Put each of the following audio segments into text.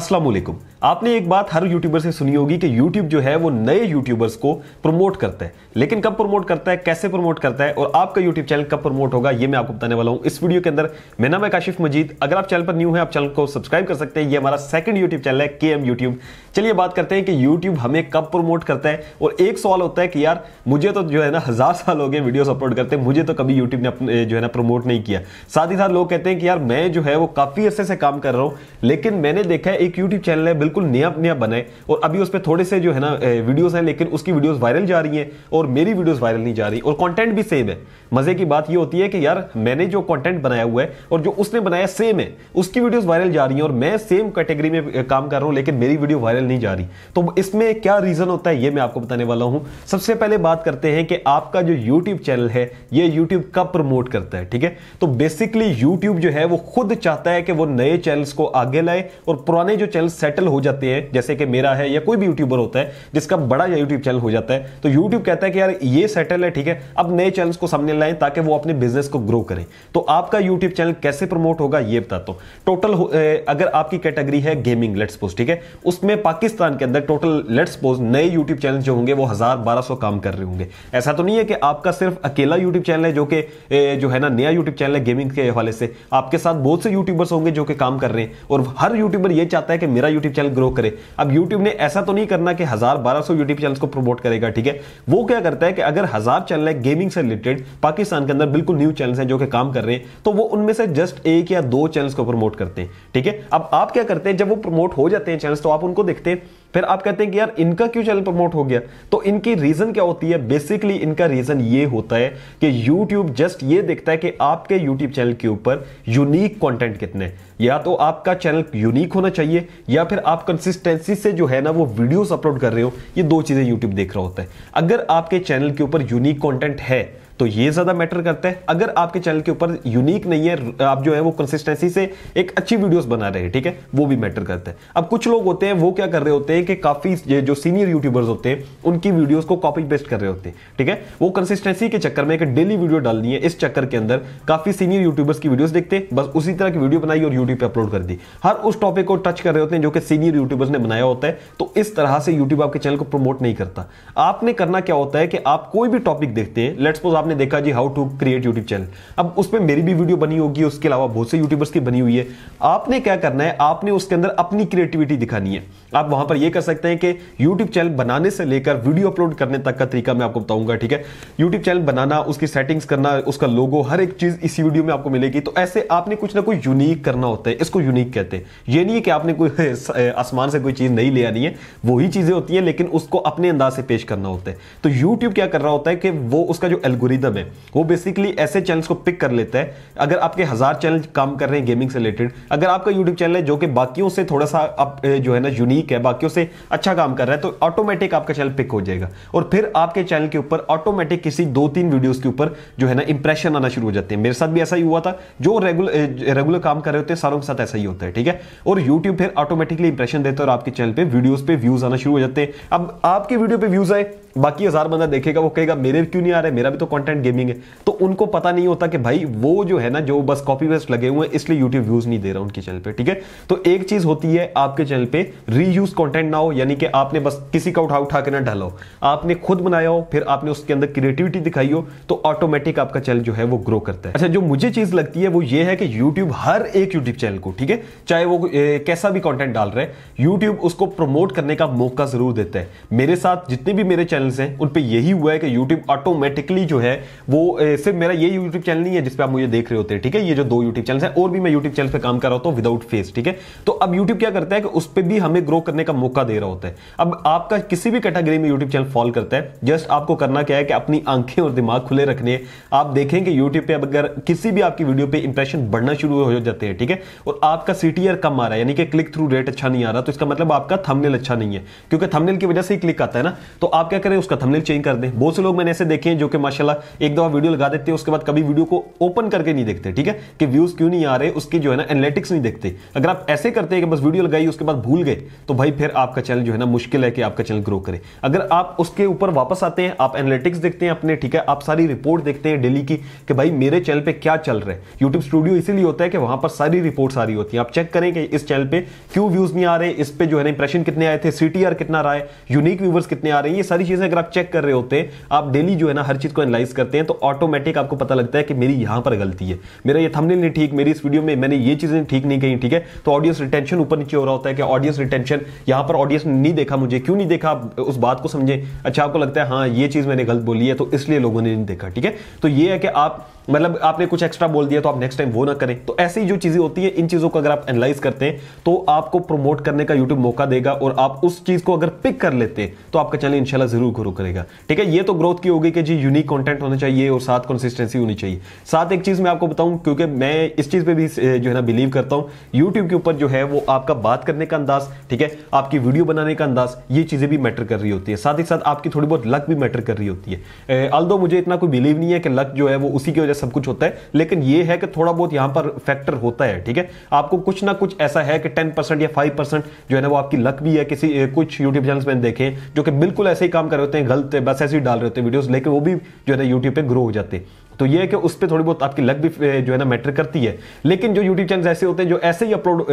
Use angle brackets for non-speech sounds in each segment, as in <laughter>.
আসসালামু আলাইকুম आपने एक बात हर यूट्यूबर से सुनी होगी कि यूट्यूब जो है वो नए यूट्यूबर्स को प्रमोट करता है लेकिन कब प्रमोट करता है कैसे प्रमोट करता है और आपका यूट्यूब चैनल कब प्रमोट होगा ये मैं आपको बताने वाला हूं इस वीडियो के अंदर मेरा नाम है काशिफ मजीद अगर आप चैनल पर न्यू है आप चैनल को सब्सक्राइब कर सकते हैं ये हमारा सेकंड यूट्यूब चैनल है के एम यूट्यूब चलिए बात करते हैं कि यूट्यूब हमें कब प्रमोट करता है और एक सवाल होता है कि यार मुझे तो जो है ना हजार साल हो गए वीडियोस अपलोड करते हैं मुझे तो कभी यूट्यूब ने अपने जो है ना प्रमोट नहीं किया साथ ही साथ लोग कहते हैं कि यार मैं जो है वो काफी अरसे से काम कर रहा हूं लेकिन मैंने देखा है एक यूट्यूब चैनल है बिल्कुल नया नया बनाए और अभी उस पर थोड़े से जो है ना वीडियोज़ हैं लेकिन उसकी वीडियोज़ वायरल जा रही हैं और मेरी वीडियोज़ वायरल नहीं जा रही और कॉन्टेंट भी सेम है मजे की बात ये होती है कि यार मैंने जो कॉन्टेंट बनाया हुआ है और जो उसने बनाया सेम है उसकी वीडियोज़ वायरल जा रही हैं और मैं सेम कैटेगरी में काम कर रहा हूं लेकिन मेरी वीडियो वायरल नहीं जा रही तो इसमें क्या रीजन होता है ये मैं आपको बताने वाला हूं सबसे पहले बात करते हैं कि आपका जो यूट्यूब चैनल है ये यूट्यूब कब प्रमोट करता है ठीक है तो बेसिकली यूट्यूब जो है वो खुद चाहता है कि वो नए चैनल्स को आगे लाए और पुराने जो चैनल सेटल हो जाते हैं जैसे कि मेरा है या कोई भी यूट्यूबर होता है जिसका बड़ा या यूट्यूब चैनल हो जाता है तो यूट्यूब कहता है कि यार ये सेटल है ठीक है अब नए चैनल्स को सामने लाएं ताकि वो अपने बिजनेस को ग्रो करें तो आपका यूट्यूब चैनल कैसे प्रमोट होगा ये बताता हूँ टोटल अगर आपकी कैटेगरी है गेमिंग लेट्स पोज ठीक है उसमें पाकिस्तान के अंदर टोटल लेट्स पोज नए यूट्यूब चैनल जो होंगे वो हजार बारह सौ काम कर रहे होंगे ऐसा तो नहीं है कि आपका सिर्फ अकेला यूट्यूब चैनल है जो कि जो है ना नया यूट्यूब चैनल है गेमिंग के हवाले से आपके साथ बहुत से यूट्यूबर्स होंगे जो कि काम कर रहे हैं और हर यूट्यूबर ये चाहता है कि मेरा यूट्यूब चैनल में ग्रो करे अब यूट्यूब ने ऐसा तो नहीं करना कि हज़ार बारह सौ यूट्यूब चैनल को प्रमोट करेगा ठीक है वो क्या करता है कि अगर हज़ार चैनल है गेमिंग से रिलेटेड पाकिस्तान के अंदर बिल्कुल न्यू चैनल हैं जो कि काम कर रहे हैं तो वो उनमें से जस्ट एक या दो चैनल को प्रमोट करते हैं ठीक है अब आप क्या करते हैं जब वो प्रमोट हो जाते हैं चैनल तो आप उनको देखते हैं फिर आप कहते हैं कि यार इनका क्यों चैनल प्रमोट हो गया तो इनकी रीजन क्या होती है बेसिकली इनका रीजन ये होता है कि यूट्यूब जस्ट ये देखता है कि आपके यूट्यूब चैनल के ऊपर यूनिक कंटेंट कितने या तो आपका चैनल यूनिक होना चाहिए या फिर आप कंसिस्टेंसी से जो है ना वो वीडियोस अपलोड कर रहे हो ये दो चीज़ें यूट्यूब देख रहा होता है अगर आपके चैनल के ऊपर यूनिक कॉन्टेंट है तो ये ज़्यादा मैटर करता है अगर आपके चैनल के ऊपर यूनिक नहीं है आप जो है वो कंसिस्टेंसी से एक अच्छी वीडियोस बना रहे हैं ठीक है वो भी मैटर करता है अब कुछ लोग होते हैं वो क्या कर रहे होते हैं कि काफ़ी जो सीनियर यूट्यूबर्स होते हैं उनकी वीडियोज़ को कॉपी पेस्ट कर रहे होते हैं ठीक है वो कंसिस्टेंसी के चक्कर में एक डेली वीडियो डालनी है इस चक्कर के अंदर काफ़ी सीनियर यूट्यूबर्स की वीडियोज़ देखते हैं बस उसी तरह की वीडियो बनाई और यूट्यूब पर अपलोड कर दी हर उस टॉपिक को टच कर रहे होते हैं जो कि सीनियर यूट्यूबर्स ने बनाया होता है तो इस तरह से यूट्यूब आपके चैनल को प्रमोट नहीं करता आपने करना क्या होता है कि आप कोई भी टॉपिक देखते हैं लेट्स सपोज आपने आपने देखा जी how to create YouTube channel अब उसमें मेरी भी वीडियो बनी होगी उसके अलावा बहुत से यूट्यूबर्स की बनी हुई है आपने क्या करना है आपने उसके अंदर अपनी क्रिएटिविटी दिखानी है आप वहां पर यह कर सकते हैं कि यूट्यूब चैनल बनाने से लेकर वीडियो अपलोड करने तक का तरीका मैं आपको बताऊंगा ठीक है यूट्यूब चैनल बनाना उसकी सेटिंग्स करना उसका लोगो हर एक चीज इसी वीडियो में आपको मिलेगी तो ऐसे आपने कुछ ना कुछ यूनिक करना होता है इसको यूनिक कहते हैं ये नहीं है कि आपने कोई <laughs> आसमान से कोई चीज नहीं ले आनी है वही चीजें होती है लेकिन उसको अपने अंदाज से पेश करना होता है तो यूट्यूब क्या कर रहा होता है कि वो उसका जो एल्गोरिथम एल्गोरिदम है वो बेसिकली ऐसे चैनल्स को पिक कर लेता है अगर आपके हज़ार चैनल काम कर रहे हैं गेमिंग से रिलेटेड अगर आपका यूट्यूब चैनल है जो कि बाकियों से थोड़ा सा आप जो है ना यूनिक है बाकियों से अच्छा काम कर रहा है तो ऑटोमेटिक आपका चैनल पिक हो जाएगा और फिर आपके चैनल के ऊपर ऑटोमेटिक किसी दो तीन वीडियोज के ऊपर जो है ना इंप्रेशन आना शुरू हो जाते हैं मेरे साथ भी ऐसा ही हुआ था जो रेगुलर रेगुलर काम कर रहे होते हैं सारों के साथ ऐसा ही होता है ठीक है और यूट्यूब फिर ऑटोमेटिकली इंप्रेशन देता है और आपके चैनल पर वीडियोज़ पे व्यूज़ आना शुरू हो जाते हैं अब आपके वीडियो पे व्यूज़ आए बाकी हज़ार बंदा देखेगा वो कहेगा मेरे क्यों नहीं आ रहे मेरा भी तो कंटेंट गेमिंग है तो उनको पता नहीं होता कि भाई वो जो है ना जो बस कॉपी वेस्ट लगे हुए हैं इसलिए यूट्यूब व्यूज नहीं दे रहा उनके चैनल पे ठीक है तो एक चीज होती है आपके चैनल पे रीयूज कॉन्टेंट ना हो यानी कि आपने बस किसी का उठा उठा के ना डालो आपने खुद बनाया हो फिर आपने उसके अंदर क्रिएटिविटी दिखाई हो तो ऑटोमेटिक आपका चैनल जो है वो ग्रो करता है अच्छा जो मुझे चीज लगती है वो ये है कि यूट्यूब हर एक यूट्यूब चैनल को ठीक है चाहे वो कैसा भी कॉन्टेंट डाल रहे यूट्यूब उसको प्रमोट करने का मौका जरूर देता है मेरे साथ जितने भी मेरे चैनल्स हैं उन पर यही हुआ है कि यूट्यूब ऑटोमेटिकली जो है है वो सिर्फ मेरा ये यूट्यूब चैनल नहीं है जिस पर आप मुझे देख रहे होते हैं ठीक है ये जो दो यूट्यूब चैनल है और भी मैं यूट्यूब चैनल पर काम कर रहा होता विदाउट फेस ठीक है तो अब यूट्यूब क्या करता है कि उस पर भी हमें ग्रो करने का मौका दे रहा होता है अब आपका किसी भी कैटेगरी में यूट्यूब चैनल फॉल करता है जस्ट आपको करना क्या है कि अपनी आंखें और दिमाग खुले रखने आप देखें कि यूट्यूब पर अगर किसी भी आपकी वीडियो पर इंप्रेशन बढ़ना शुरू हो जाते हैं ठीक है और आपका सीटीआर कम आ रहा है यानी कि क्लिक थ्रू रेट अच्छा नहीं आ रहा तो इसका मतलब आपका थंबनेल अच्छा नहीं है क्योंकि थंबनेल की वजह से ही क्लिक आता है ना तो आप क्या करें उसका थंबनेल चेंज कर दें बहुत से लोग मैंने ऐसे देखे हैं जो कि माशाल्लाह एक दफा वीडियो लगा देते हैं उसके बाद कभी वीडियो को ओपन करके नहीं देखते ठीक है कि व्यूज क्यों नहीं आ रहे उसके जो है ना एनालिटिक्स नहीं देखते अगर आप ऐसे करते हैं कि बस वीडियो लगाई उसके बाद भूल गए तो भाई फिर आपका चैनल जो है ना मुश्किल है कि आपका चैनल ग्रो करे अगर आप उसके ऊपर वापस आते हैं आप एनालिटिक्स देखते हैं अपने ठीक है आप सारी रिपोर्ट देखते हैं डेली की कि भाई मेरे चैनल पर क्या चल रहा है यूट्यूब स्टूडियो इसीलिए होता है कि वहां पर सारी रिपोर्ट आ रही होती है आप चेक करें कि इस चैनल पर क्यों व्यूज नहीं आ रहे इस पर जो है ना इंप्रेशन कितने आए थे सीटीआर कितना रहा है यूनिक व्यूवर्स कितने आ रहे हैं ये सारी चीजें अगर आप चेक कर रहे होते हैं आप डेली जो है ना हर चीज को एनालाइज एनालाइज करते हैं तो ऑटोमेटिक आपको पता लगता है कि मेरी यहां पर गलती है मेरा ये थंबनेल नहीं ठीक मेरी इस वीडियो में मैंने ये चीज़ें ठीक नहीं कही ठीक है तो ऑडियंस रिटेंशन ऊपर नीचे हो रहा होता है कि ऑडियंस रिटेंशन यहां पर ऑडियंस ने नहीं देखा मुझे क्यों नहीं देखा उस बात को समझे अच्छा आपको लगता है हाँ ये चीज़ मैंने गलत बोली है तो इसलिए लोगों ने नहीं देखा ठीक है तो ये है कि आप मतलब आपने कुछ एक्स्ट्रा बोल दिया तो आप नेक्स्ट टाइम वो ना करें तो ऐसी जो चीज़ें होती है इन चीज़ों को अगर आप एनालाइज करते हैं तो आपको प्रमोट करने का यूट्यूब मौका देगा और आप उस चीज़ को अगर पिक कर लेते हैं तो आपका चैनल इंशाल्लाह जरूर ग्रो करेगा ठीक है ये तो ग्रोथ की होगी कि जी यूनिक कॉन्टेंट होना चाहिए और साथ कंसिस्टेंसी होनी चाहिए साथ एक चीज़ मैं आपको बताऊं क्योंकि मैं इस चीज़ पर भी जो है ना बिलीव करता हूं यूट्यूब के ऊपर जो है वो आपका बात करने का अंदाज ठीक है आपकी वीडियो बनाने का अंदाज ये चीज़ें भी मैटर कर रही होती है साथ ही साथ आपकी थोड़ी बहुत लक भी मैटर कर रही होती है अल्दो मुझे इतना कोई बिलीव नहीं है कि लक जो है वो उसी की वजह वगैरह सब कुछ होता है लेकिन ये है कि थोड़ा बहुत यहां पर फैक्टर होता है ठीक है आपको कुछ ना कुछ ऐसा है कि टेन परसेंट या फाइव परसेंट जो है ना वो आपकी लक भी है किसी कुछ यूट्यूब चैनल में देखें जो कि बिल्कुल ऐसे ही काम कर रहे होते हैं गलत बस ऐसे ही डाल रहे होते हैं वीडियो लेकिन वो भी जो है यूट्यूब पर ग्रो हो जाते हैं तो ये है कि उस पर थोड़ी बहुत आपकी लग भी जो है ना मैटर करती है लेकिन जो यूट्यूब चैनल ऐसे होते हैं जो ऐसे ही अपलोड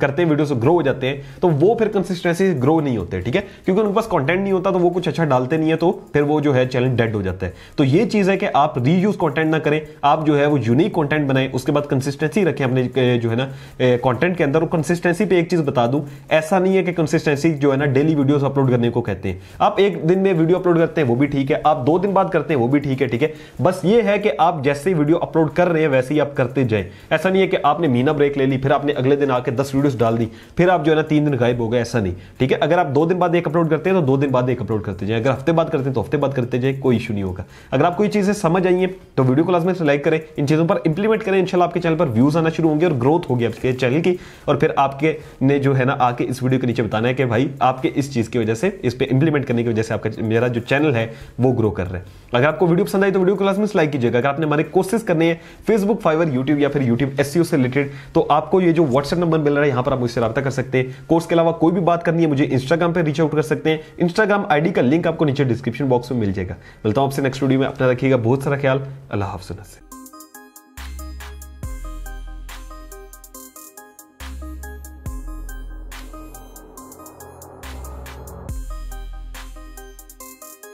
करते हैं वीडियो ग्रो हो जाते हैं तो वो फिर कंसिस्टेंसी ग्रो नहीं होते ठीक है क्योंकि उनके पास कॉन्टेंट नहीं होता तो वो कुछ अच्छा डालते नहीं है तो फिर वो जो है चैनल डेड हो जाता है तो ये चीज़ है कि आप रीयूज कंटेंट ना करें आप जो है वो यूनिक कॉन्टेंट बनाए उसके बाद कंसिस्टेंसी रखें अपने जो है ना कॉन्टेंट के अंदर और कंसिस्टेंसी पर एक चीज़ बता दूं ऐसा नहीं है कि कंसिस्टेंसी जो है ना डेली वीडियो अपलोड करने को कहते हैं आप एक दिन में वीडियो अपलोड करते हैं वो भी ठीक है आप दो दिन बाद करते हैं वो भी ठीक है ठीक है बस ये है कि आप जैसे ही वीडियो अपलोड कर रहे हैं वैसे ही आप करते जाएं ऐसा नहीं है कि आपने महीना ब्रेक ले ली फिर आपने अगले दिन आके दस वीडियोस डाल दी फिर आप जो है ना तीन दिन गायब हो गए ऐसा नहीं ठीक है अगर आप दो दिन बाद एक अपलोड करते हैं तो दो दिन बाद एक अपलोड करते जाएं अगर हफ्ते बाद करते हैं तो हफ्ते बाद करते जाएं कोई इशू नहीं होगा अगर आप कोई चीज़ें समझ आई हैं तो वीडियो को में लाइक करें इन चीज़ों पर इंप्लीमेंट करें इनशाला आपके चैनल पर व्यूज़ आना शुरू होंगे और ग्रोथ होगी आपके चैनल की और फिर आपके ने जो है ना आके इस वीडियो के नीचे बताना है कि भाई आपके इस चीज़ की वजह से इस पर इंप्लीमेंट करने की वजह से आपका मेरा जो चैनल है वो ग्रो कर रहा है अगर आपको वीडियो पसंद आई तो वीडियो को में लाइक कीजिएगा तक अगर आपने हमारे कोर्सेज करने है फेसबुक फाइवर यूट्यूब या फिर यूट्यूब एस e से रिलेटेड तो आपको ये जो व्हाट्सएप नंबर मिल रहा है यहाँ पर आप मुझसे रब्ता कर सकते हैं कोर्स के अलावा कोई भी बात करनी है मुझे इंस्टाग्राम पर रीच आउट कर सकते हैं इंस्टाग्राम आईडी का लिंक आपको नीचे डिस्क्रिप्शन बॉक्स में मिल जाएगा मिलता हूँ आपसे नेक्स्ट वीडियो में अपना रखिएगा बहुत सारा ख्याल अल्लाह हाफ से